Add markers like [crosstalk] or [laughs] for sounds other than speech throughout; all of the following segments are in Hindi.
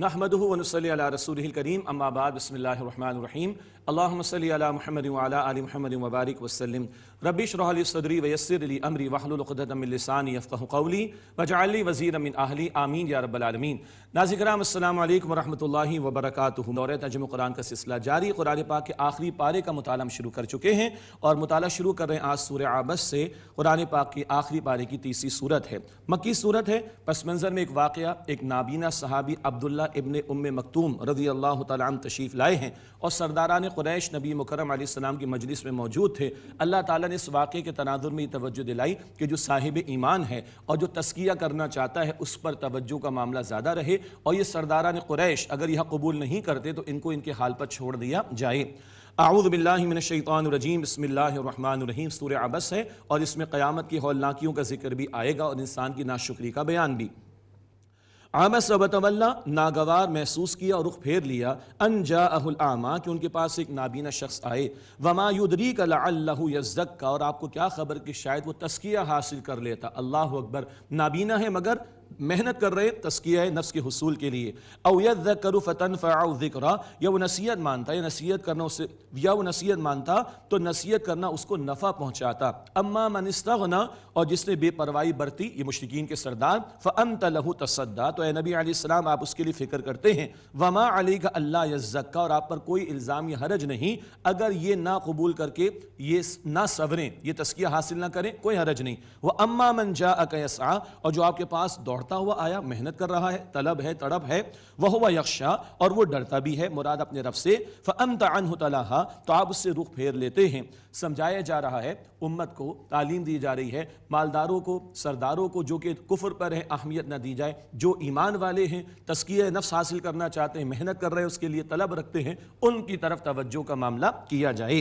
नहमदनसली रसूल करीम अम्माबाद बसमीम अल्लाम महमद आल महमद वबारक वसलम रबी रही सदरी वयसरली अमरी वहलुलदानी फ़क़ौली वजाली वज़ी अमिन आहली आमीन या रबालमीन नाजिक कराम वरहमल वबरक दौर तजम कुरान का सिलसिला जारी कुरान पाक के आखिरी पारे का मताल शुरू कर चुके हैं और मताल शुरू कर रहे हैं आज सूर आबस से कुरान पाक के आखिरी पारे की तीसरी सूरत है मक्की सूरत है पस मंज़र में एक वाक़ एक नाबीना सहाबी अब्दुल्ला इबन उम मकतूम रजी अल्लाह तम तशरीफ़ लाए हैं और सरदारान क्रैश नबी मुकरम की मजलिस में मौजूद थे अल्लाह त ने इस वाक़े के तनाजुर में तवज्जो दिलाई कि जो साहिब ईमान है और जो तस्किया करना चाहता है उस पर तवज्जो का मामला ज़्यादा रहे और ये सरदारा ने कुरैश अगर यह कबूल नहीं करते तो इनको इनके हाल पर छोड़ दिया जाए आऊदबिल्लाशैतरजीम बसमीम सूर अबस है और इसमें क़्यामत की हौलनाकियों का जिक्र भी आएगा और इंसान की नाशुक्री का बयान भी आमा सबतवल्ला नागवार महसूस किया और रुख फेर लिया अनजा अहुल आमा कि उनके पास एक नाबीना शख्स आए वमा युदरी का का और आपको क्या खबर कि शायद वो तस्किया हासिल कर लेता अल्लाह अकबर नाबीना है मगर मेहनत कर रहे तस्किया नफ्स के हसूल के लिए अवैध करू फ़तन फ़ाउ ज़िक्रा या वो नसीहत मानता या नसीहत करना उसे या वो नसीहत मानता तो नसीहत करना उसको नफ़ा पहुँचाता अम्मा मनस्ता होना और जिसने बेपरवाही बरती ये मुश्किन के सरदार फ़म तलहू तसदा तो नबी आसमाम आप उसके लिए फ़िक्र करते हैं वमा अली का अल्लाह यज़क्का और आप पर कोई इल्ज़ाम या हरज नहीं अगर ये ना कबूल करके ये ना सवरें ये तस्किया हासिल ना करें कोई हरज नहीं वह अम्मा मन जा अकसा और जो आपके पास दौड़ दौड़ता हुआ आया मेहनत कर रहा है तलब है तड़प है वह हुआ यक्षा और वो डरता भी है मुराद अपने रफ से फ़न तन तलाहा तो आप उससे रुख फेर लेते हैं समझाया जा रहा है उम्मत को तालीम दी जा रही है मालदारों को सरदारों को जो कि कुफर पर है अहमियत ना दी जाए जो ईमान वाले हैं तस्किया नफ्स हासिल करना चाहते हैं मेहनत कर रहे हैं उसके लिए तलब रखते हैं उनकी तरफ तवज्जो का मामला किया जाए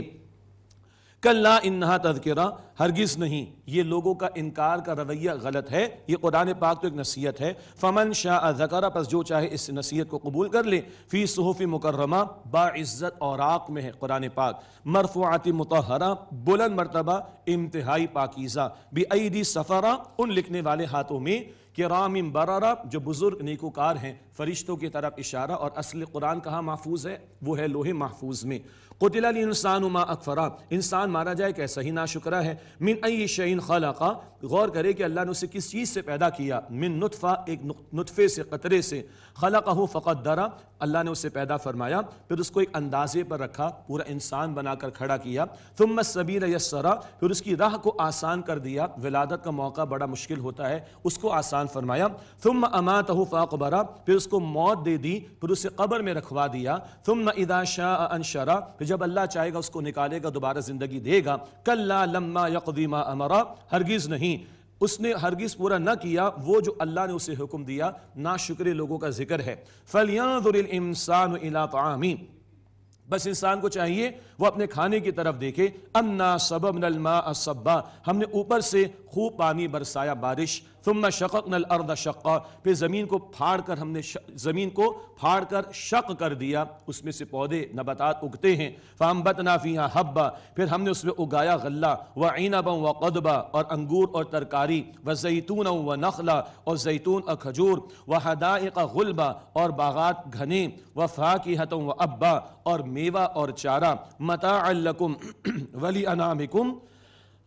कल्ला इन्हा तذकिरा हरगिज़ नहीं ये लोगों का इनकार का रवैया गलत है ये कुरान पाक तो एक नसीहत है फमन शाह जकरा बस जो चाहे इस नसीहत को कबूल कर ले फ़ी सहफ़ मुकर्रमा बाज़्ज़त और आक में है कुरान पाक मरफुआती मतहरा बुलंद मरतबा इंतहाई पाकिज़ा बेदी सफ़रा उन लिखने वाले हाथों में कि राम बरारा जो बुज़ुर्ग नेकोकार हैं फरिश्तों की तरफ इशारा और असल कुरान कहाँ महफूज है वो है लोहे महफूज में कुतिलसानुमा अकफरा इंसान मारा जाए कैसा ही ना नाशुकरा है मिन अई शैन खलाका गौर करे कि अल्लाह ने उसे किस चीज़ से पैदा किया मिन नुतफ़ा एक नुतफ़े से क़तरे से खलाका हो फ़कत दरा अल्लाह ने उसे पैदा फरमाया फिर उसको एक अंदाजे पर रखा पूरा इंसान बनाकर खड़ा किया तुम सबीर यसरा फिर उसकी राह को आसान कर दिया विलादत का मौका बड़ा मुश्किल होता है उसको आसान फरमाया तुम अमात हो फ़ाकबरा फिर उसको मौत दे दी फिर उसे कबर में रखवा दिया तुम इदाशा अनशरा जब अल्लाह चाहेगा उसको निकालेगा दोबारा ज़िंदगी देगा कल्ला लम्मा यकदीमा अमरा हरगिज़ नहीं उसने हरगिज़ पूरा ना किया वो जो अल्लाह ने उसे हुक्म दिया ना शुक्र लोगों का जिक्र है फलियाँसान इलामी बस इंसान को चाहिए वो अपने खाने की तरफ देखे अन्ना सबब नलमा असब्बा हमने ऊपर से खूब पानी बरसाया बारिश तुम शक़ नल अर्द शक़ा फिर ज़मीन को फाड़ कर हमने ज़मीन को फाड़ कर शक कर दिया उसमें से पौधे नबातात उगते हैं फ़ामबत नाफिया हब्बा फिर हमने उसमें उगाया गल्ला व ईनाबा व कदबा और अंगूर और तरकारी व जैतून व नखला और जैतून और खजूर व हदाय का गुलबा और बागात घने व फ़ाकिहतों व अब्बा और मेवा और चारा मता [clears throat] वली अनामिकुम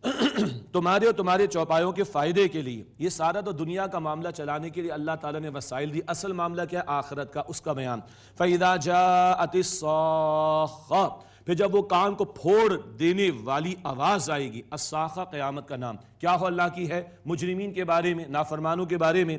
[clears throat] तुम्हारे और तुम्हारे चौपायों के फ़ायदे के लिए ये सारा तो दुनिया का मामला चलाने के लिए अल्लाह ताला ने वसाइल दी असल मामला क्या है आखरत का उसका बयान फ़ैदा जा फिर जब वो कान को फोड़ देने वाली आवाज़ आएगी असाखा क्यामत का नाम क्या हौल्ला की है मुजरिमीन के बारे में नाफरमानों के बारे में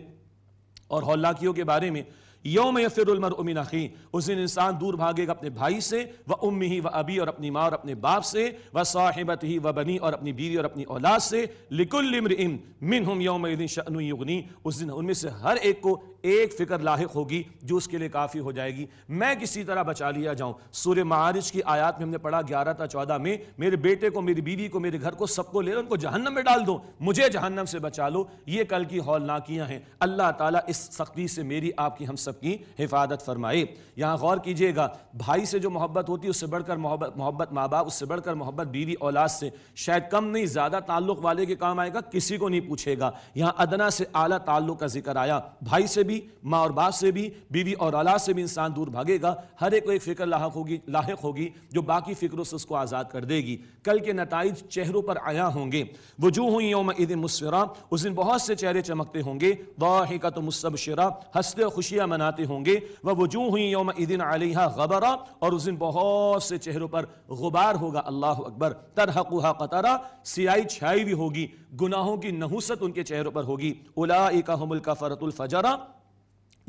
और हौल्लाकियों के बारे में योम या फिर उमिन अखी उस दिन इंसान दूर भागेगा अपने भाई से व उम्मी ही व अबी और अपनी माँ और अपने बाप से व साहिबत ही व बनी और अपनी बीवी और अपनी औलाद से लिकुल इम मिन हम योम शनुगनी उस दिन उनमें से हर एक को एक फ़िक्र लाक होगी जो उसके लिए काफ़ी हो जाएगी मैं किसी तरह बचा लिया जाऊँ सूर्य महारिज की आयात में हमने पढ़ा ग्यारह था चौदह में मेरे बेटे को मेरी बीवी को मेरे घर को सबको ले लो उनको जहन्नम में डाल दो मुझे जहन्नम से बचा लो ये कल की हौलनाकियाँ हैं अल्लाह ताला इस सख्ती से मेरी आपकी हम सब सब की हिफाजत फरमाए यहाँ गौर कीजिएगा भाई से जो मोहब्बत होती है उससे बढ़कर मोहब्बत मोहब्बत माँ बाप उससे बढ़कर मोहब्बत बीवी औलाद से शायद कम नहीं ज़्यादा ताल्लुक वाले के काम आएगा किसी को नहीं पूछेगा यहाँ अदना से आला ताल्लुक का जिक्र आया भाई से भी माँ और बाप से भी बीवी और औलाद से भी इंसान दूर भागेगा हर एक को एक फ़िक्र लाक होगी लाक होगी जो बाकी फ़िक्रों से उसको आज़ाद कर देगी कल के नतज चेहरों पर आया होंगे वजूह योम ईद मुस्रा उस दिन बहुत से चेहरे चमकते होंगे दाहिका तो मुस्तबशरा हंसते खुशियाँ मना पहनाते होंगे वह वजू हुई योम दिन आलिहा गबरा और उस दिन बहुत से चेहरों पर गुबार होगा अल्लाह अकबर तरहकुहा कतरा सियाई छाई भी होगी गुनाहों की नहुसत उनके चेहरों पर होगी उला का हमल का फ़रतुल फजरा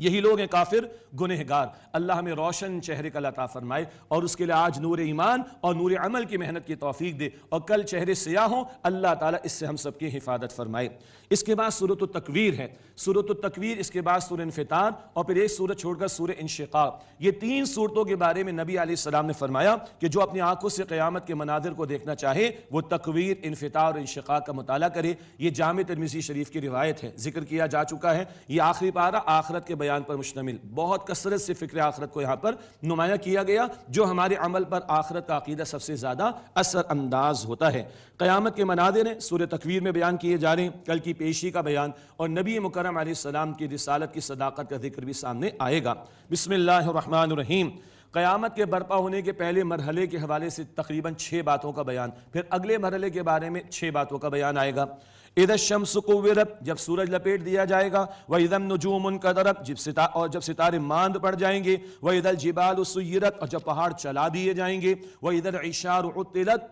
यही लोग हैं काफिर गुनहगार अल्लाह हमें रोशन चेहरे का लता फरमाए और उसके लिए आज नूर ईमान और नूर अमल की मेहनत की तोफीक दे और कल चेहरे सयाह हों अल्लाह ताला इससे हम सब की हिफाजत फरमाए इसके बाद सूरत तकवीर है सूरत तकवीर इसके बाद सूर इनफितान और फिर एक सूरत छोड़कर सूर इनशा ये तीन सूरतों के बारे में नबी आलाम ने फरमाया कि जो अपनी आंखों से क़्यामत के मनाजिर को देखना चाहे वो तकवीर इनफिता और इनशा का मताल करे ये जाम तरमीज़ी शरीफ की रिवायत है जिक्र किया जा चुका है ये आखिरी पारा आखरत के बयान पर मुश्तमिल बहुत कसरत से फ़िक्र आखरत को यहाँ पर नुमाया किया गया जो हमारे अमल पर आखरत का अकीदा सबसे ज़्यादा असरअंदाज होता है क़्यामत के मनादे ने सूर्य तकवीर में बयान किए जा रहे हैं कल की पेशी का बयान और नबी मुकरम सलाम की रिसालत की सदाकत का जिक्र भी सामने आएगा बिसमीम क़यामत के बर्पा होने के पहले मरहले के हवाले से तकरीबन छः बातों का बयान फिर अगले मरहले के बारे में छः बातों का बयान आएगा इधर शम्स कोवरब जब सूरज लपेट दिया जाएगा वह इधम नजूम उनका दरब जब सितार और जब सितारे मांद पड़ जाएंगे वह इधर जिबाल उसरत और जब पहाड़ चला दिए जाएंगे वह इधर इशार तिलत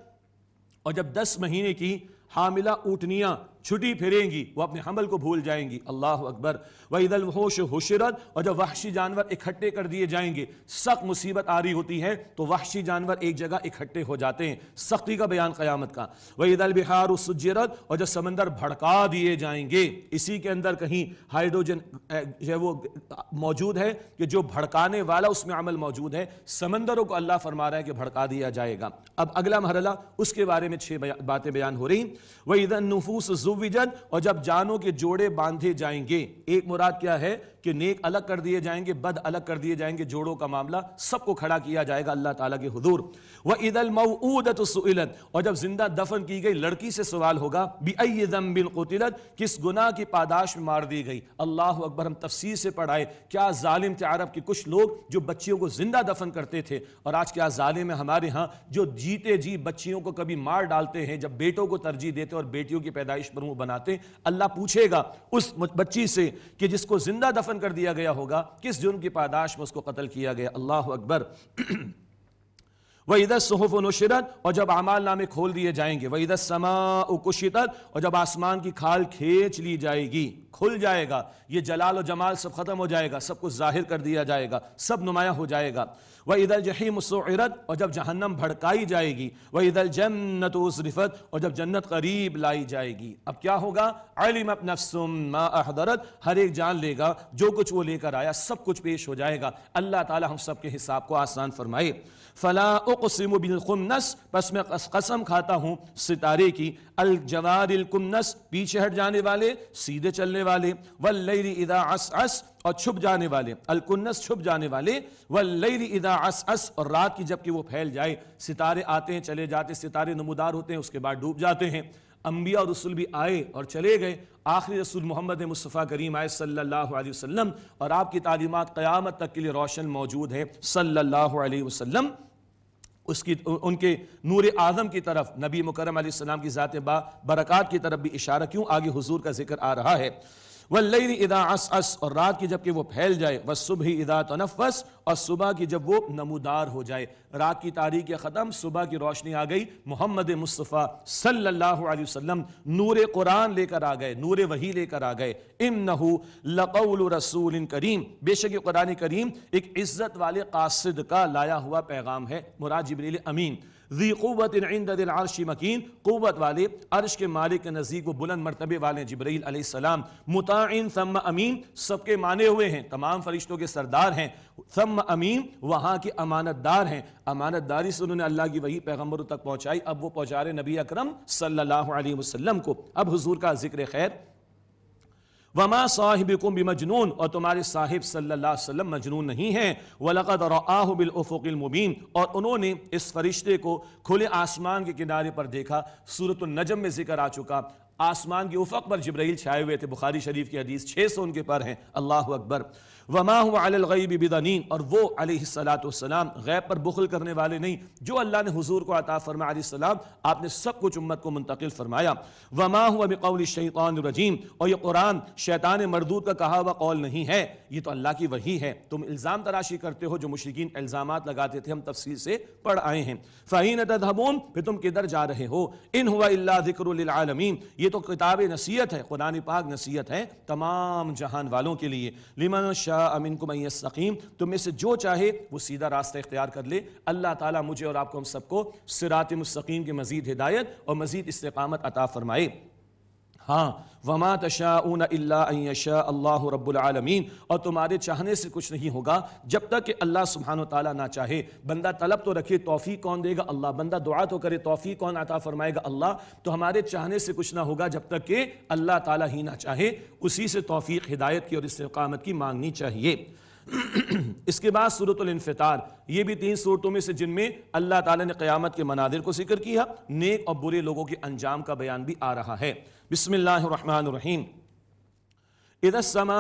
और जब दस महीने की हामिला ऊटनियाँ छुटी फिरेंगी वो अपने हमल को भूल जाएंगी अल्लाह अकबर वहीदल होश होशरत और जब वहशी जानवर इकट्ठे कर दिए जाएंगे सख्त मुसीबत आ रही होती है तो वहशी जानवर एक जगह इकट्ठे हो जाते हैं सख्ती का बयान क़यामत का वहीदल बिहार उसजरत और जब समंदर भड़का दिए जाएंगे इसी के अंदर कहीं हाइड्रोजन जो वो मौजूद है कि जो भड़काने वाला उसमें अमल मौजूद है समंदरों को अल्लाह फरमा रहा है कि भड़का दिया जाएगा अब अगला मरला उसके बारे में छः बातें बयान हो रही वह नफूस सुविजन और जब जानों के जोड़े बांधे जाएंगे एक मुराद क्या है कि नेक अलग कर दिए जाएंगे बद अलग कर दिए जाएंगे जोड़ों का मामला सबको खड़ा किया जाएगा अल्लाह ताला के हुजूर व ईदल मऊदत सुइलत और जब जिंदा दफन की गई लड़की से सवाल होगा बी बिन कुतिलत किस गुना की पादाश में मार दी गई अल्लाह अकबर हम तफसीर से पढ़ाए क्या जालिम थे अरब के कुछ लोग जो बच्चियों को जिंदा दफन करते थे और आज क्या जालिम है हमारे यहाँ जो जीते जी बच्चियों को कभी मार डालते हैं जब बेटों को तरजीह देते और बेटियों की पैदाइश पर मरहूम बनाते अल्लाह पूछेगा उस बच्ची से कि जिसको जिंदा दफन कर दिया गया होगा किस जुर्म की पादाश में उसको कत्ल किया गया अल्लाह अकबर [clears throat] वह इधर सहफ नशरत और जब अमाल नामे खोल दिए जाएंगे वह इधर समा उकुशितत और जब आसमान की खाल खींच ली जाएगी खुल जाएगा ये जलाल और जमाल सब खत्म हो जाएगा सब कुछ जाहिर कर दिया जाएगा सब नुमाया हो जाएगा वह इधर जही मुसरत और जब जहन्नम भड़काई जाएगी वह इधर जन्नत उसरफत और जब जन्नत करीब लाई जाएगी अब क्या होगा अलिम अहदरत हर एक जान लेगा जो कुछ वो लेकर आया सब कुछ पेश हो जाएगा अल्लाह ताला हम सब के हिसाब को आसान फरमाए फ़ला उकसिम बिलकुमनस बस मैं कसम खाता हूँ सितारे की अल पीछे हट जाने वाले सीधे चलने वाले वल्लरी इदा अस अस और छुप जाने वाले अलकुन्नस छुप जाने वाले वल्लरी इदा अस अस और रात की जबकि वो फैल जाए सितारे आते हैं चले जाते सितारे नमदार होते हैं उसके बाद डूब जाते हैं अम्बिया और रसूल भी आए और चले गए आखिरी रसूल मोहम्मद मुस्तफ़ा करीम आए सल्लल्लाहु अलैहि वसल्लम और आपकी तालीमत क़यामत तक के लिए रोशन मौजूद है सल्लल्लाहु अलैहि वसल्लम उसकी उनके नूर आज़म की तरफ नबी मुकरम की ज़ात बरक़ात की तरफ भी इशारा क्यों आगे हजूर का जिक्र आ रहा है वह इदा अस अस और रात की जबकि वो फैल जाए वह सुबह इदा तनफस और सुबह की जब वो नमूदार हो जाए रात की तारीख ख़त्म सुबह की रोशनी आ गई मोहम्मद मुस्तफ़ा सल्लल्लाहु अलैहि वसल्लम नूर कुरान लेकर आ गए नूर वही लेकर आ गए इम नहू लकौल रसूल करीम बेशक कुरान करीम एक इज़्ज़त वाले कासद का लाया हुआ पैगाम है मुराजिबरील अमीन जी क़ुत इन अरश मकीन क़ुत वाले अरश के मालिक के नजीक व बुलंद मरतबे वाले जबरील अलैहिस्सलाम मुताइन अमीन सबके माने हुए हैं तमाम फरिश्तों के सरदार हैं सम अमीन वहाँ के अमानतदार हैं अमानतदारी से उन्होंने अल्लाह की वही पैगम्बरों तक पहुँचाई अब वो पहुँचा रहे नबी अक्रम सल्ला वसम को अब हजूर का जिक्र खैर वमा भी मजनून और तुम्हारे साहिब सल्लल्लाहु अलैहि वसल्लम मजनून नहीं है वलकद रआहु बिल उफुकिल मुबीन और उन्होंने इस फरिश्ते को खुले आसमान के किनारे पर देखा सूरत नजम में जिक्र आ चुका आसमान के उफक पर जब्राइल छाए हुए थे बुखारी शरीफ की हदीस छः सौ उनके पर हैं अल्लाह अकबर वमा अलगैब बदनीन और वो अलैहिस्सलाम गैब पर बुखल करने वाले नहीं जो अल्लाह ने हुजूर को अता फरमाया सलाम आपने सब कुछ उम्मत को मुंतकिल फरमाया वमा हुआ बकौल शैतान रजीम और ये कुरान शैतान मरदूद का कहा हुआ कौल नहीं है ये तो अल्लाह की वही है तुम इल्ज़ाम तराशी करते हो जो मुशरकिन इल्ज़ाम लगाते थे हम तफसील से पढ़ आए हैं फ़हीन तदहबून फिर तुम किधर जा रहे हो इन हुआ अल्ला ज़िक्रमीन ये तो किताब नसीहत है कुरान पाक नसीहत है तमाम जहान वालों के लिए लिमन शाह अमिन कुमयसकीम तो में से जो चाहे वो सीधा रास्ता इख्तियार कर ले अल्लाह ताला मुझे और आपको हम सबको सिरात मस्तकीम की मजीद हिदायत और मजीद इस्तकामत अता फरमाए हाँ वमा तशाऊन अल्लाशा अल्लाह रबालमीन और तुम्हारे चाहने से कुछ नहीं होगा जब तक कि अल्लाह सुबहान तला ना चाहे बंदा तलब तो रखे तोफ़ी कौन देगा अल्लाह बंदा दुआ तो करे तोफ़ी कौन आता फरमाएगा अल्लाह तो हमारे चाहने से कुछ ना होगा जब तक कि अल्लाह ताली ही ना चाहे उसी से तोफ़ी हिदायत की और इस्तेकामत की मांगनी चाहिए [clears throat] इसके बाद सूरतार ये भी तीन सूरतों में से जिनमें अल्लाह ताला ने क़यामत के मनादिर को जिक्र किया नेक और बुरे लोगों के अंजाम का बयान भी आ रहा है बिसमीम इधर समा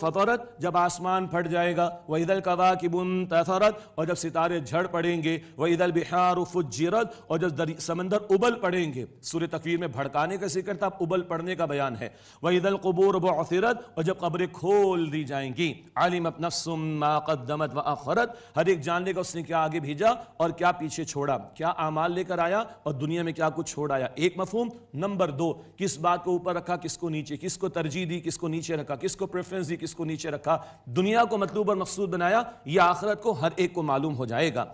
फतरत जब आसमान फट जाएगा वह इधल कवा की बुन तफरत और जब सितारे झड़ पड़ेंगे वह इधल बिहार फुजरत और जब समंदर उबल पड़ेंगे सूर्य तकवीर में भड़काने का जिक्र था उबल पड़ने का बयान है वह इधल कबूर बसरत और जब कब्रें खोल दी जाएंगी आलिम अपना सुमाकदमत व अखरत हर एक जान लेगा उसने क्या आगे भेजा और क्या पीछे छोड़ा क्या आमाल लेकर आया और दुनिया में क्या कुछ छोड़ आया एक मफहम नंबर दो किस बात को ऊपर रखा किसको नीचे किसको तरजीह दी किसको नीचे रखा किसको प्रेफरेंस दी किसको नीचे रखा दुनिया को मतलूब और मकसूद बनाया या आखरत को हर एक को मालूम हो जाएगा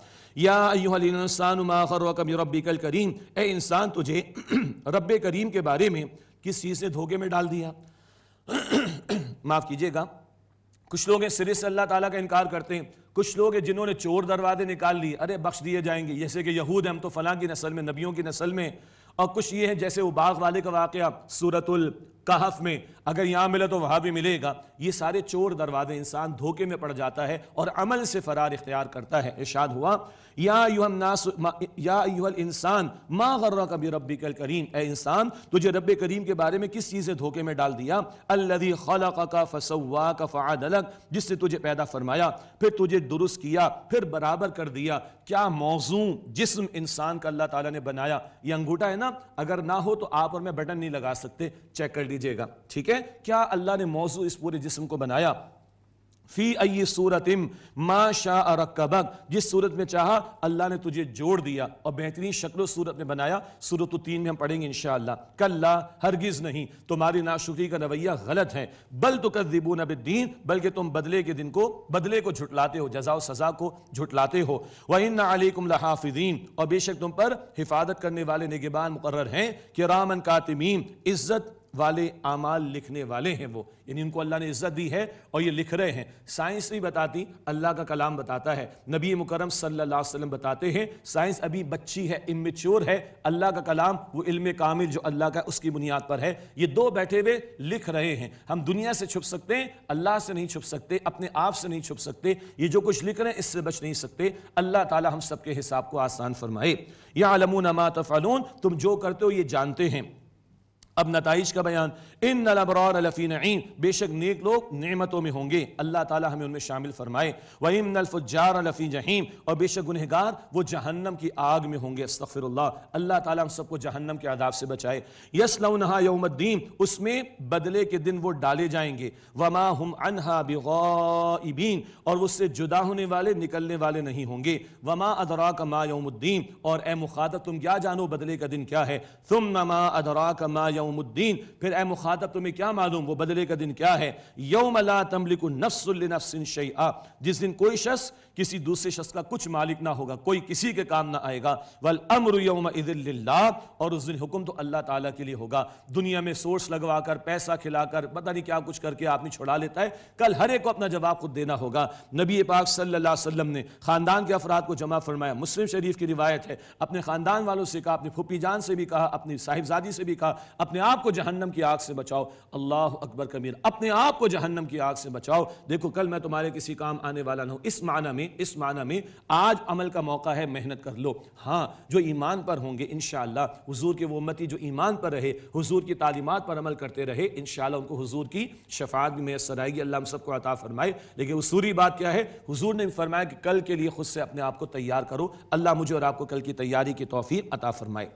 याबीकल करीम ए इंसान तुझे [clears throat] रब करीम के बारे में किस चीज़ ने धोखे में डाल दिया [clears throat] माफ़ कीजिएगा कुछ लोग हैं सिरे से अल्लाह ताला का इनकार करते हैं कुछ लोग हैं जिन्होंने चोर दरवाजे निकाल लिए अरे बख्श दिए जाएंगे जैसे कि यहूद हम तो फलां की नस्ल में नबियों की नस्ल में और कुछ ये हैं जैसे वो बाग वाले का वाक़ सूरतुल कहफ में अगर यहाँ मिला तो वहाँ भी मिलेगा ये सारे चोर दरवाजे इंसान धोखे में पड़ जाता है और अमल से फरार इख्तियार करता है इशाद हुआ या युहल नास या युहल इंसान मा गर्रा कभी रबी कल करीम ए इंसान तुझे रब करीम के बारे में किस चीज़ ने धोखे में डाल दिया अल्लदी खला का फसवा का फ़ाद अलग तुझे पैदा फरमाया फिर तुझे दुरुस्त किया फिर बराबर कर दिया क्या मौजू जिसम इंसान का अल्लाह ताला ने बनाया ये अंगूठा है ना अगर ना हो तो आप और मैं बटन नहीं लगा सकते चेक कर দিজেগা ঠিক হ্যায় কিয়া আল্লাহ নে মৌজু ইস পুরো জিসম কো বানায়া ফি আইয়ি সূরতাম মা শাআ রাকাকা বাগ জিস সূরত মে চাহা আল্লাহ নে তুঝে জোড় দিয়া অ বহতरीन শকল ও সূরত নে বানায়া সূরাতুত তিন মে হাম পড়ेंगे इंशा अल्लाह কल्ला হর গিজ নাহি তোমারি নাশুকরি কা রওয়াইয়া গালত হ্যায় বাল তুকযিবুনা বিল দীন বালকে তুম বদলে কে দিন কো বদলে কো ঝুটলাতে হো জাযা ও সাজা কো ঝুটলাতে হো ওয়াইন্না আলাইকুম লহাফিযিন অ বেশাক তুম পর হিফাদত করনে Wale নিগিবান মুকarrer হ্যায় কিরামান কাতিমিন ইজ্জত वाले आमाल लिखने वाले हैं वो यानी उनको अल्लाह ने इज़्ज़त दी है और ये लिख रहे हैं साइंस भी बताती अल्लाह का कलाम बताता है नबी मुकरम सल्लल्लाहु अलैहि वसल्लम बताते हैं साइंस अभी बच्ची है इमेच्योर है अल्लाह का कलाम वो इल्म कामिल जो अल्लाह का उसकी बुनियाद पर है ये दो बैठे हुए लिख रहे हैं हम दुनिया से छुप सकते हैं अल्लाह से नहीं छुप सकते अपने आप से नहीं छुप सकते ये जो कुछ लिख रहे हैं इससे बच नहीं सकते अल्लाह ताला हम सबके हिसाब को आसान फरमाए या आलमून नमा तफ़ालून तुम जो करते हो ये जानते हैं अब नतज का बयान इन नलबरार लफ़ी नईम बेशक नेक लोग नमतों में होंगे अल्लाह ताला हमें उनमें शामिल फरमाए वहीम नलफुजार लफ़ी जहीम और बेशक गुनहगार वो जहन्नम की आग में होंगे अस्तफ़िर अल्लाह ताला हम सबको जहन्नम के आदाब से बचाए यस यसलहा यौमद्दीन उसमें बदले के दिन वो डाले जाएंगे वमा हम अनहा बिगौबीन और उससे जुदा होने वाले निकलने वाले नहीं होंगे वमा अदरा का मा यौमुद्दीन और ए मुखातब तुम क्या जानो बदले का दिन क्या है तुम नमा अदरा का मा यौमुद्दीन फिर ए मुखातब तुम्हें क्या मालूम वो बदले का दिन क्या है यौम ला तमलिक नफ्सुलनफसिन शैआ जिस दिन कोई शख्स किसी दूसरे शख्स का कुछ मालिक ना होगा कोई किसी के काम ना आएगा वल अमर यौम इदिल्ला और उस दिन हुक्म तो अल्लाह ताला के लिए होगा दुनिया में सोर्स लगवाकर पैसा खिलाकर पता नहीं क्या कुछ करके आपने छुड़ा लेता है कल हर एक को अपना जवाब खुद देना होगा नबी पाक सल्लल्लाहु अलैहि वसल्लम ने ख़ानदान के अफराद को जमा फरमाया मुस्लिम शरीफ की रिवायत है अपने ख़ानदान वालों से कहा अपनी फुपी जान से भी कहा अपनी साहिबजादी से भी कहा अपने आप को जहन्नम की आग से बचाओ अल्लाह अकबर कबीर अपने आप को जहन्नम की आग से बचाओ देखो कल मैं तुम्हारे किसी काम आने वाला ना हूं इस माना में इस माना में आज अमल का मौका है मेहनत कर लो हाँ जो ईमान पर होंगे इन हुजूर के वो मती जो ईमान पर रहे हुजूर की तालीमत पर अमल करते रहे इन उनको हुजूर की शफात भी मैसर आएगी अल्लाह सबको अता फरमाए लेकिन उसूरी बात क्या है हुजूर ने फरमाया कि कल के लिए खुद से अपने आप को तैयार करो अल्लाह मुझे और आपको कल की तैयारी की तोफ़ी अता फरमाए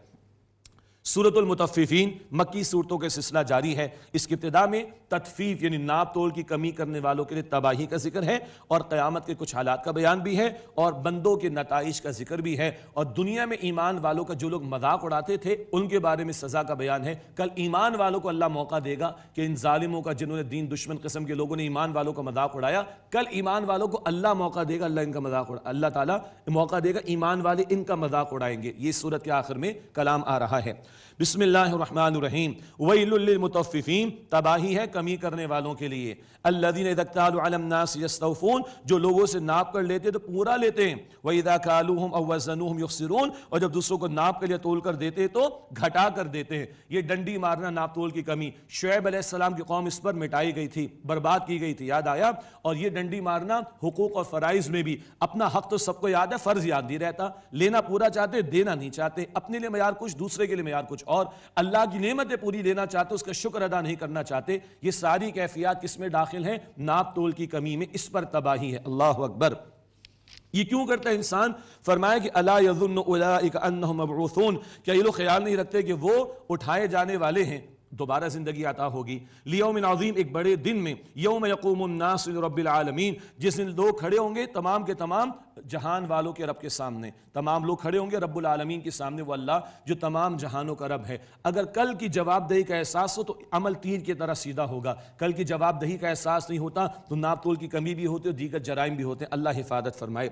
सूरतुलमतफ़ीफ़ीन मक्की सूरतों का सिलसिला जारी है इसकी इब्तदा में तदफीफ यानी नाप तोल की कमी करने वालों के लिए तबाही का जिक्र है और क़्यामत के कुछ हालात का बयान भी है और बंदों के नतज का जिक्र भी है और दुनिया में ईमान वालों का जो लोग मजाक उड़ाते थे उनके बारे में सज़ा का बयान है कल ईमान वालों को अल्लाह मौका देगा कि इन ालिमों का जिन्होंने दीन दुश्मन कस्म के लोगों ने ईमान वालों का मजाक उड़ाया कल ईमान वालों को अल्लाह मौका देगा अल्लाह इनका मजाक उड़ा अल्लाह तौका मौका देगा ईमान वाले इनका मजाक उड़ाएंगे ये सूरत के आखिर में कलाम आ रहा है बिसमीम वहीफ़ीम तबाही है कमी करने वालों के लिए अल्लादीन दख्तालनासफ़ून जो लोगों से नाप कर लेते तो पूरा लेते हैं वहीदा कालूम अवजनूम यफसरून और जब दूसरों को नाप कर लिए तोल कर देते तो घटा कर देते हैं ये डंडी मारना नाप तोल की कमी शुएब अलैहिस्सलाम की कौम इस पर मिटाई गई थी बर्बाद की गई थी याद आया और ये डंडी मारना हुकूक और फ़राइज़ में भी अपना हक तो सबको याद है फ़र्ज़ याद नहीं रहता लेना पूरा चाहते देना नहीं चाहते अपने लिए मैार कुछ दूसरे के लिए मैार दरमियान कुछ और अल्लाह की नेमतें पूरी देना चाहते उसका शुक्र अदा नहीं करना चाहते ये सारी कैफियात किस में दाखिल हैं नाप तोल की कमी में इस पर तबाही है अल्लाह अकबर ये क्यों करता है इंसान फरमाया कि अल्लाह मबरूसून क्या ये लोग ख्याल नहीं रखते कि वो उठाए जाने वाले हैं दोबारा ज़िंदगी आता होगी लियोम नाजीम एक बड़े दिन में यौम यकूमनासरबिलमीन जिस दिन लोग खड़े होंगे तमाम के तमाम जहान वालों के रब के सामने तमाम लोग खड़े होंगे रब्बुल आलमीन के सामने वो अल्लाह जो तमाम जहानों का रब है अगर कल की जवाबदेही का एहसास हो तो अमल तीर की तरह सीधा होगा कल की जवाबदेही का एहसास नहीं होता तो नापतोल की कमी भी होती है दीगर जराइम भी होते हैं अल्लाह हिफाजत फरमाए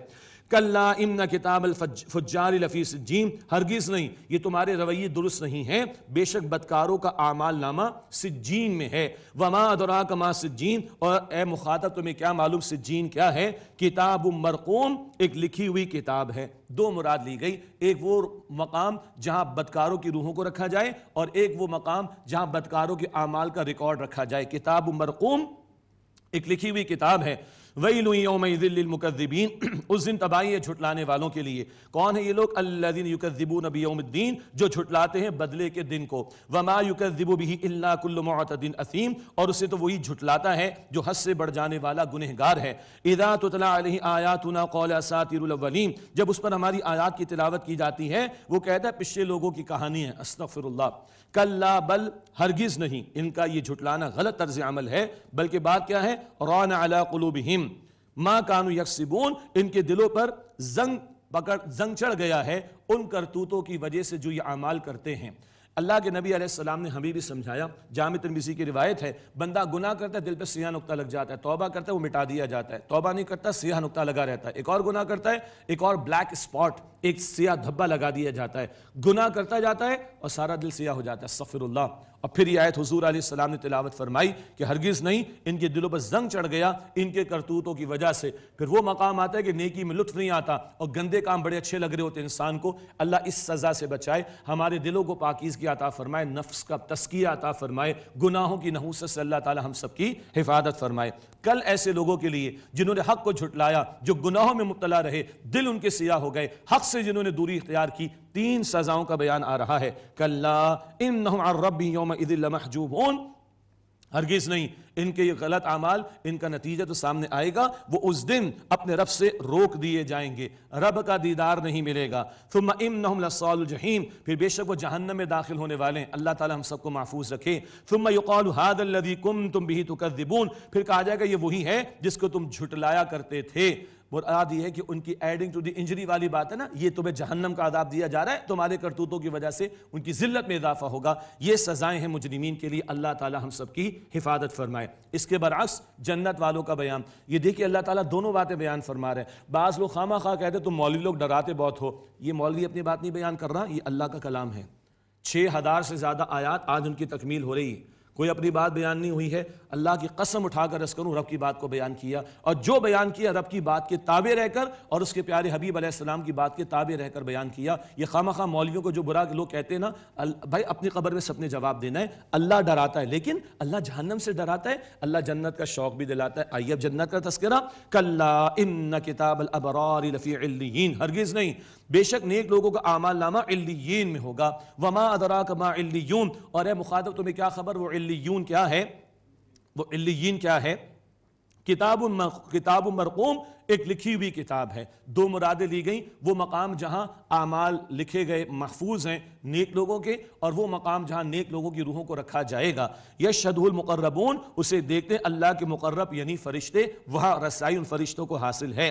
कल्ला इमना किताब फुजार लफीस जीम हरगिज़ नहीं ये तुम्हारे रवैये दुरुस्त नहीं हैं बेशक बदकारों का आमाल नामा सिज्जीन में है वमा अदरा कमा सिज्जीन और ए मुखातब तुम्हें क्या मालूम सिज्जीन क्या है किताब मरकूम एक लिखी हुई किताब है दो मुराद ली गई एक वो मकाम जहां बदकारों की रूहों को रखा जाए और एक वो मकाम जहां बदकारों के अमाल का रिकॉर्ड रखा जाए किताब मरकूम एक लिखी हुई किताब है वही लुईमदिलमकदीन [clears throat] उस दिन तबाही है झुटलाने वालों के लिए कौन है ये लोग अल्लादीन जो झुटलाते हैं बदले के दिन को वमा भी अल्लाकुल्लमतदीन असीम और उसे तो वही झुटलाता है जो हद से बढ़ जाने वाला गुनहगार है इदा तला आयातना कौल सातिरवलीम जब उस पर हमारी आयात की तिलावत की जाती है वो कहता है पिछले लोगों की कहानी है अस्तफर कल्ला बल हरगिज़ नहीं इनका ये झुटलाना गलत तर्ज अमल है बल्कि बात क्या है रौन अला कलूबहिम माँ कानू यकसिबून इनके दिलों पर जंग पकड़ जंग चढ़ गया है उन करतूतों की वजह से जो ये अमाल करते हैं अल्लाह के नबी आसमाम ने हमें भी समझाया जाम तरमिसी की रिवायत है बंदा गुनाह करता है दिल पर सियाह नुकता लग जाता है तोबा करता है वो मिटा दिया जाता है तोबा नहीं करता सियाह नुकता लगा रहता है एक और गुनाह करता है एक और ब्लैक स्पॉट एक सियाह धब्बा लगा दिया जाता है गुनाह करता जाता है और सारा दिल सियाह हो जाता है सफ़िरल्ला और फिर यह आयत हजूर आसमाम ने तिलावत फरमाई कि हरगिज़ नहीं इनके दिलों पर जंग चढ़ गया इनके करतूतों की वजह से फिर वो मकाम आता है कि नेकी में लुत्फ नहीं आता और गंदे काम बड़े अच्छे लग रहे होते इंसान को अल्लाह इस सज़ा से बचाए हमारे दिलों को पाकिज़ की आता फरमाए नफ्स का तस्किया आता फरमाए गुनाहों की नहूसत से अल्लाह ताली हम सबकी हिफाजत फरमाए कल ऐसे लोगों के लिए जिन्होंने हक को झुटलाया जो गुनाहों में मुबला रहे दिल उनके सियाह हो गए हक से जिन्होंने दूरी इख्तियार की तीन सजाओं का बयान आ रहा है कल्ला इन रबी योम महजूब हरगिज़ नहीं इनके ये गलत आमाल इनका नतीजा तो सामने आएगा वो उस दिन अपने रब से रोक दिए जाएंगे रब का दीदार नहीं मिलेगा मम इम जहीम फिर बेशक वो जहन्नम में दाखिल होने वाले हैं अल्लाह ताला हम सबको महफूज रखे तुम यकौल हादल कुम तुम भी तो कर फिर कहा जाएगा ये वही है जिसको तुम झुटलाया करते थे मुराद ये है कि उनकी एडिंग टू द इंजरी वाली बात है ना ये तुम्हें जहन्नम का आदाब दिया जा रहा है तुम्हारे करतूतों की वजह से उनकी जिल्लत में इजाफा होगा ये सजाएं हैं मुजरिमीन के लिए अल्लाह ताला हम सब की हिफाजत फरमाए इसके बरक्स जन्नत वालों का बयान ये देखिए अल्लाह ताला दोनों बातें बयान फरमा रहे हैं बाज़ लोग खामा खा कहते तुम मौलवी लोग डराते बहुत हो ये मौलवी अपनी बात नहीं बयान कर रहा ये अल्लाह का कलाम है छः हज़ार से ज़्यादा आयात आज उनकी तकमील हो रही है कोई अपनी बात बयान नहीं हुई है अल्लाह की कसम उठाकर रस करूँ रब की बात को बयान किया और जो बयान किया रब की बात के ताबे रहकर और उसके प्यारे हबीब अलैहिस्सलाम की बात के ताबे रहकर बयान किया ये खाम खाम मौलवियों को जो बुरा लोग कहते हैं ना भाई अपनी कबर में सबने जवाब देना है अल्लाह डराता है लेकिन अल्लाह जहन्नम से डराता है अल्लाह जन्नत का शौक भी दिलाता है आइए अब जन्नत का तस्करा कल्ला इन किताब अबरार हरगिज़ नहीं बेशक नेक लोगों का आमाल नामा इल्लियन में होगा वमा अदरा मा इल्लियून और ए मुखातब तुम्हें क्या खबर वो इल्लियून क्या है वो इल्लियन क्या है किताब किताब मरकूम एक लिखी हुई किताब है दो मुरादें ली गई वो मकाम जहां आमाल लिखे गए महफूज हैं नेक लोगों के और वो मकाम जहां नेक लोगों की रूहों को रखा जाएगा यह शदूल मुकर्रबून उसे देखते अल्लाह के मुकर्रब यानी फरिश्ते वहां रसाई उन फरिश्तों को हासिल है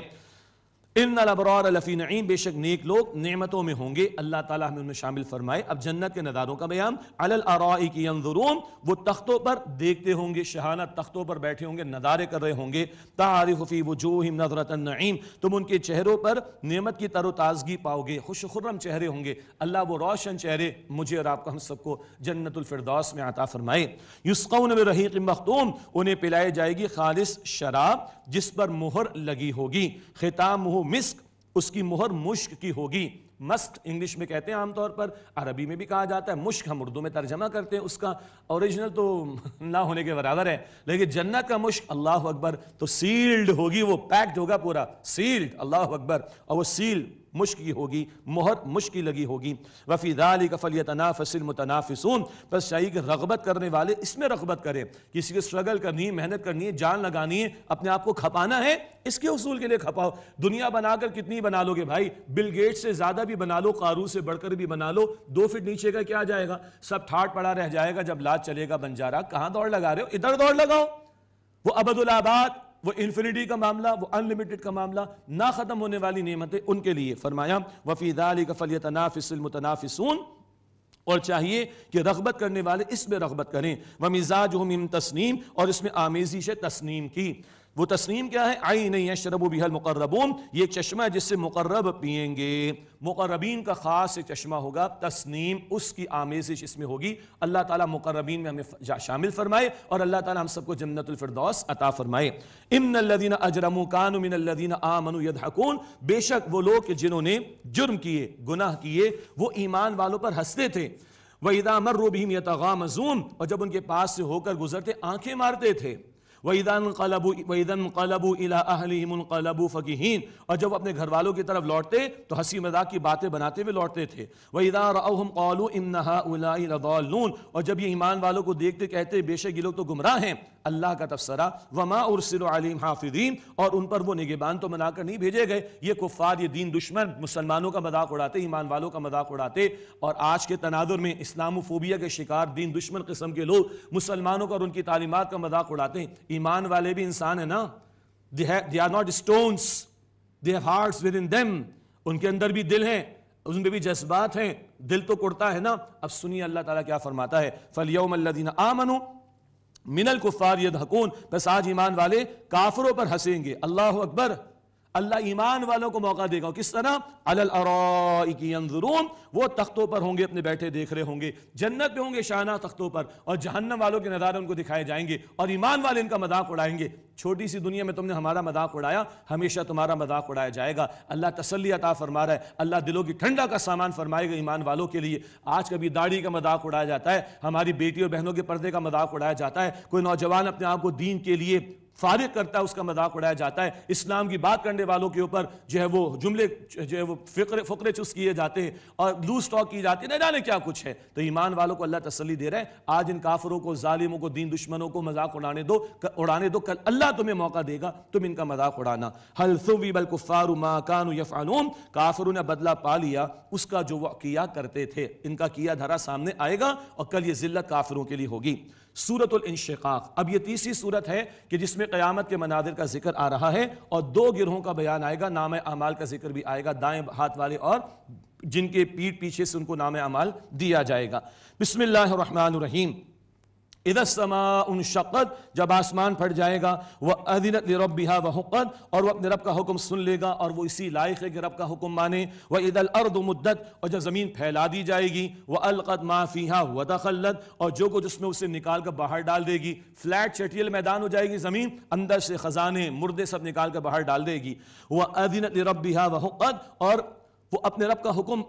इन अबरार लफ़ी नईम बेशक नेक लोग नेमतों में होंगे अल्लाह ताला हमें उनमें शामिल फरमाए अब जन्नत के नज़ारों का बयान अल आरई की अंजरून वो तख्तों पर देखते होंगे शहाना तख्तों पर बैठे होंगे नज़ारे कर रहे होंगे तारफ़ी वजूहम नजरत नईम तुम उनके चेहरों पर नेमत की तरोताज़गी पाओगे खुर्रम चेहरे होंगे अल्लाह वो रोशन चेहरे मुझे और आपको हम सबको जन्नतफरदौस में आता फरमाए युस्कौन में रहीक मखतूम उन्हें पिलाई जाएगी खालिश शराब जिस पर मुहर लगी होगी खिताम मुह मिस्क उसकी मोहर मुश्क की होगी मस्क इंग्लिश में कहते हैं आमतौर पर अरबी में भी कहा जाता है मुश्क हम उर्दू में तर्जमा करते हैं उसका ओरिजिनल तो [laughs] ना होने के बराबर है लेकिन जन्नत का मुश्क अल्लाह अकबर तो सील्ड होगी वो पैक्ड होगा पूरा सील्ड अल्लाह अकबर और वो सील मुश्क होगी मोहर मुश्क लगी होगी वफ़ी दाली का फलियत मुतनाफिसून बस चाहिए कि रगबत करने वाले इसमें रगबत करें किसी को स्ट्रगल करनी है मेहनत करनी है जान लगानी है अपने आप को खपाना है इसके उसूल के लिए खपाओ दुनिया बनाकर कितनी बना लोगे भाई बिल गेट से ज़्यादा भी बना लो कारू से बढ़कर भी बना लो दो फिट नीचे का क्या जाएगा सब ठाट पड़ा रह जाएगा जब लाद चलेगा बंजारा कहाँ दौड़ लगा रहे हो इधर दौड़ लगाओ वो आबाद वो इन्फिनिटी का मामला वो अनलिमिटेड का मामला ना ख़त्म होने वाली नियमतें उनके लिए फरमाया वफ़ीदाली का फलियतनाफ़िसमतनाफ़िसून और चाहिए कि रगबत करने वाले इसमें रगबत करें व मिजाज हम तस्नीम और इसमें आमेजिश तस्नीम की वो तस्नीम क्या है आई नहीं है शरब बिहल मुकर्रबून ये चश्मा है जिससे मुकर्रब पियेंगे मुकर्रबीन का ख़ास चश्मा होगा तस्नीम उसकी आमेजिश इसमें होगी अल्लाह ताला मुकर्रबीन में हमें शामिल फरमाए और अल्लाह ताला हम सबको जन्नतफरदौस अता फरमाए इमन लदीन अजरमू कानुमिन लदीन आमनु यदहकून बेशक वो लोग जिन्होंने जुर्म किए गुनाह किए वो ईमान वालों पर हंसते थे वहीदा मर्रो भीम यतगामजून और जब उनके पास से होकर गुजरते आंखें मारते थे वईदन कलबू वईदन कलबू इला अहलीम कलबू फ़कीन और जब अपने घर वालों की तरफ लौटते तो हंसी मजाक की बातें बनाते हुए लौटते थे वईदा राहम कौलू इमनहाउलाउन और जब ये ईमान वालों को देखते कहते बेशक ये लोग तो गुमराह हैं अल्लाह का तबसरा वमा उर्सिल आलिम हाफिदीन और उन पर वो निगेबान तो बनाकर नहीं भेजे गए ये कुफ़ार ये दीन दुश्मन मुसलमानों का मजाक उड़ाते ईमान वालों का मजाक उड़ाते और आज के तनादुर में इस्लामोफोबिया के शिकार दीन दुश्मन किस्म के लोग मुसलमानों का और उनकी तालीमत का मजाक उड़ाते हैं ईमान वाले भी इंसान है ना they are not stones they have hearts within them उनके अंदर भी दिल हैं उनमें भी जज्बात हैं दिल तो कुड़ता है ना अब सुनिए अल्लाह ताला क्या फरमाता है फल फलियमदीन आमनो मिनल कुफार यदहकून बस आज ईमान वाले काफरों पर हंसेंगे अल्लाह अकबर अल्लाह ईमान वालों को मौका देगा किस तरह अलरून वो तख्तों पर होंगे अपने बैठे देख रहे होंगे जन्नत में होंगे शाना तख्तों पर और जहन्नम वालों के नज़ारे उनको दिखाए जाएंगे और ईमान वाले इनका मजाक उड़ाएंगे छोटी सी दुनिया में तुमने हमारा मजाक उड़ाया हमेशा तुम्हारा मजाक उड़ाया जाएगा अल्लाह तसली अता फरमा रहा है अल्लाह दिलों की ठंडा का सामान फरमाएगा ईमान वालों के लिए आज कभी दाढ़ी का मजाक उड़ाया जाता है हमारी बेटी और बहनों के पर्दे का मजाक उड़ाया जाता है कोई नौजवान अपने आप को दीन के लिए फारिग करता है उसका मजाक उड़ाया जाता है इस्लाम की बात करने वालों के ऊपर जो है वो जुमले जो है वो फिक्र फुकरे चुस्त किए जाते हैं और लूज टॉक की जाती है न जाने क्या कुछ है तो ईमान वालों को अल्लाह तसली दे रहे हैं आज इन काफरों को ालिमों को दीन दुश्मनों को मजाक उड़ाने दो उड़ाने दो कल अल्लाह तुम्हें मौका देगा तुम इनका मजाक उड़ाना हलसुवी बल कुफ़ारू कानू यफ़ानूम काफरों ने बदला पा लिया उसका जो वह किया करते थे इनका किया धरा सामने आएगा और कल ये जिल्लत काफरों के लिए होगी सूरत इनशाक अब यह तीसरी सूरत है कि जिसमें क़यामत के मनादिर का जिक्र आ रहा है और दो गिरोहों का बयान आएगा नाम अमाल का जिक्र भी आएगा दाएं हाथ वाले और जिनके पीठ पीछे से उनको नाम अमाल दिया जाएगा बिसमीम इदसमा उन शक़त जब आसमान फट जाएगा वह अदिनत रबिहा व हुक़त और वह अपने रब का हुक्म सुन लेगा और वो इसी लायक है कि रब का हुक्म माने वह ईद अर्द मुद्दत और जब ज़मीन फैला दी जाएगी वह अलकद माफ़िया वदखलत और जो कुछ उसमें उसे निकाल कर बाहर डाल देगी फ्लैट चटियल मैदान हो जाएगी ज़मीन अंदर से ख़जाने मुर्दे सब निकाल कर बाहर डाल देगी वह अदिनत रबिहा व हुक़त और वो अपने रब का हुक्म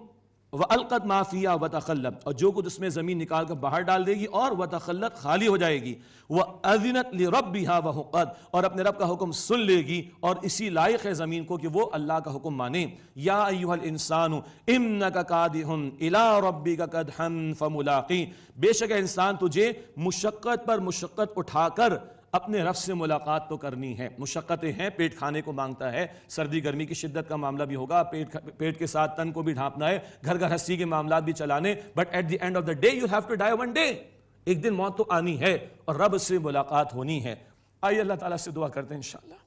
वह अलकत माफिया व तखलत और जो कुछ उसमें ज़मीन निकाल कर बाहर डाल देगी और व तखलत खाली हो जाएगी वह अजीनत रब भी हा वक़त और अपने रब का हुक्म सुन लेगी और इसी लायक है ज़मीन को कि वो अल्लाह का हुक्म माने या यूहल इंसान इम न का काद इला रबी का कद हम फमुलाकी बेशक इंसान तुझे मुशक्क़त पर मुशक्क़त उठाकर अपने रफ से मुलाकात तो करनी है मुशक्क़तें हैं पेट खाने को मांगता है सर्दी गर्मी की शिद्दत का मामला भी होगा पेट पेट के साथ तन को भी ढांपना है घर घर हस्सी के मामला भी चलाने but at the end of the day you have to die one day एक दिन मौत तो आनी है और रब से मुलाकात होनी है आइए अल्लाह ताला से दुआ करते हैं इंशाल्लाह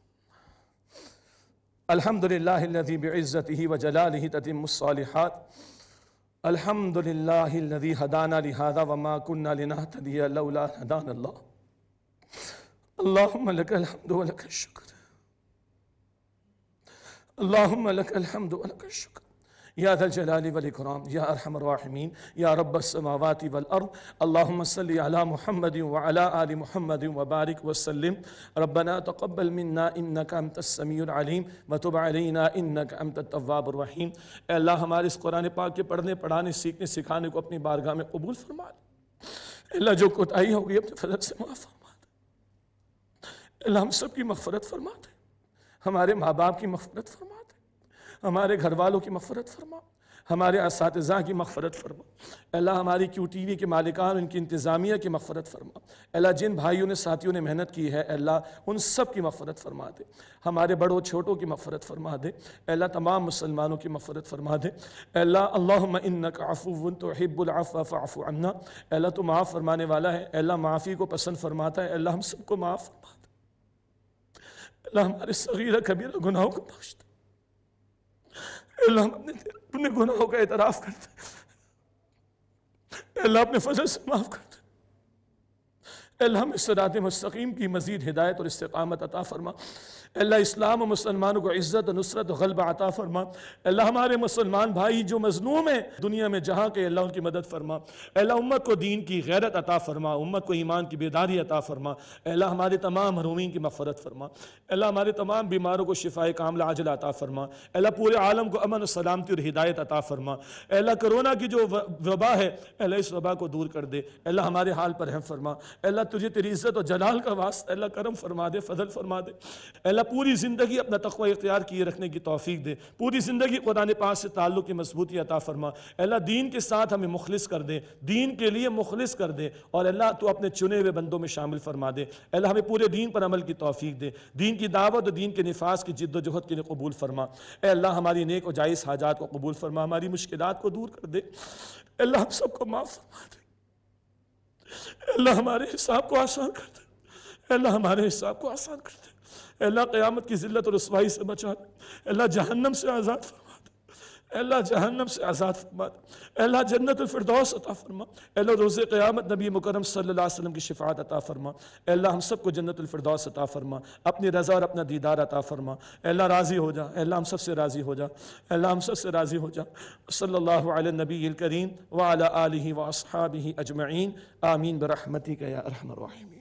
الحمد لله الذي بعزته وجلاله تتم الصالحات الحمد لله الذي هدانا لهذا وما كنا لنهتدي لولا هدانا الله اللهم لك الحمد ولك الشكر اللهم لك الحمد ولك الشكر يا ذا الجلال والإكرام يا أرحم الراحمين يا رب السماوات والأرض اللهم صل على محمد وعلى آل محمد وبارك وسلم ربنا تقبل منا إنك أنت السميع العليم وتب علينا إنك أنت التواب الرحيم अल्लाह हमारे इस कुरान पाक के पढ़ने पढ़ाने सीखने सिखाने को अपनी बारगाह में कबूल फरमा अल्लाह जो कोताही होगी अपने फजल से माफ़ फरमा अल्लाह हम सब की मफरत फरमा दे हमारे माँ बाप की मफफरत फरमा दे हमारे घर वालों की मफरत फरमा हमारे इस की मफफरत फरमा अल्लाह हमारी क्यू टी वी के मालिकान उनकी इंतज़ामिया की मफरत फरमा अल्लाह जिन भाइयों ने साथियों ने मेहनत की है अल्लाह उन सब की मफरत फरमा दे हमारे बड़ों छोटों की मफरत फरमा दे अल्लाह तमाम मुसलमानों की मफरत फरमा दे अल्लाह अल्लाम अफ़ून तो हिब्बुलफ़ाफ़ाफ़ाफ़ाना अल्लाह तो माफ़ फरमाने वाला है अल्लाह माफ़ी को पसंद फरमाता है अल्लाह हम सबको माफ़ फरमा अल्लाह हमारे सगीरा कबीरा गुनाहों को बख्श अल्लाह हम अपने अपने गुनाहों का एतराफ़ करते अल्लाह अपने फजल से माफ़ करते अल्लाह सरात मस्तकीम की मज़ीद हिदायत और इस्तकामत अता फरमा अल्लाह इस्लाम और मुसलमानों को इज़्ज़त नुसरत गलबा अता फरमा अल्लाह हमारे मुसलमान भाई जो मजलूम है दुनिया में जहाँ के अल्लाह उनकी मदद फरमा अल्लाह उम्मत को दीन की गैरत अता फरमा उम्मत को ईमान की बेदारी अता फरमा अल्लाह हमारे तमाम हरूमी की मफरत फरमा अल्लाह हमारे तमाम बीमारों को शिफा कामला आजला अता फरमा अल्लाह पूरे आलम को अमन सलामती और हिदायत अता फरमा अल्लाह करोना की जो वबा है अल्लाह इस वबा को दूर कर दे अल्लाह हमारे हाल पर हम फरमा अल्लाह अल्लाह तुझे तेरी इज्जत और जलाल का वास्ता अल्लाह करम फरमा दे फजल फरमा दे अल्लाह पूरी ज़िंदगी अपना तखवा इख्तियार किए रखने की तौफीक दे पूरी ज़िंदगी कुरान पाक से ताल्लुक़ की मजबूती अता फरमा अल्लाह दीन के साथ हमें मुखलिस कर दे दीन के लिए मुखलिस कर दे और अल्लाह तू अपने चुने हुए बंदों में शामिल फरमा दे अल्लाह हमें पूरे दीन पर अमल की तौफीक दे दीन की दावत और दीन के नफाज की जिद्दोजहद के लिए कबूल फरमा अल्लाह हमारी नेक और जायज़ हाजात को कबूल फरमा हमारी मुश्किल को दूर कर दे अल्लाह हम सबको माफ़ फरमा दे अल्लाह हमारे हिसाब को आसान कर दे अल्लाह हमारे हिसाब को आसान कर दे अल्लाह क़यामत की जिल्लत और रसवाई से बचा दे अल्लाह जहन्नम से आज़ाद फरमा अल्लाह जहन्नम से आज़ाद फरमा अल्लाह जन्नत फिरदौस अता फरमा अल्लाह रोज़ क़्यामत नबी मुकरम सल्लल्लाहु अलैहि वसल्लम की शिफात अता फरमा अल्लाह हम सबको जन्नत फिरदौस अता फरमा अपनी रज़ा और अपना दीदार अता फरमा अल्लाह राज़ी हो जा अल्लाह हम सब से राज़ी हो जा अल्लाह हम सब से राज़ी हो जा सल्ला नबी करीम वाली वसहाबी अजमैन आमीन बरहमती का या रहमी